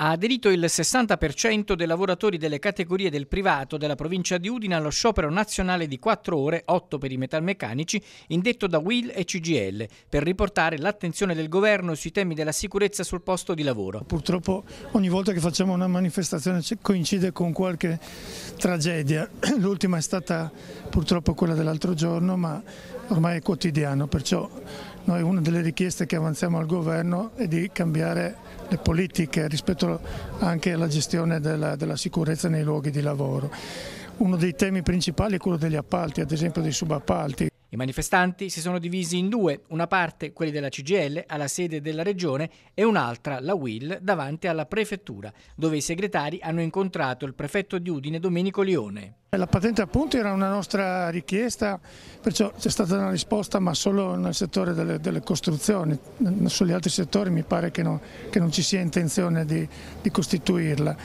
Ha aderito il 60% dei lavoratori delle categorie del privato della provincia di Udine allo sciopero nazionale di 4 ore, 8 per i metalmeccanici, indetto da WIL e CGL, per riportare l'attenzione del governo sui temi della sicurezza sul posto di lavoro. Purtroppo ogni volta che facciamo una manifestazione coincide con qualche tragedia. L'ultima è stata purtroppo quella dell'altro giorno, ma ormai è quotidiano, perciò noi una delle richieste che avanziamo al governo è di cambiare le politiche rispetto anche alla gestione della, della sicurezza nei luoghi di lavoro. Uno dei temi principali è quello degli appalti, ad esempio dei subappalti. I manifestanti si sono divisi in due, una parte quelli della CGL alla sede della regione e un'altra, la WIL, davanti alla prefettura, dove i segretari hanno incontrato il prefetto di Udine Domenico Lione. La patente appunto era una nostra richiesta, perciò c'è stata una risposta ma solo nel settore delle, delle costruzioni, sugli altri settori mi pare che non, che non ci sia intenzione di, di costituirla.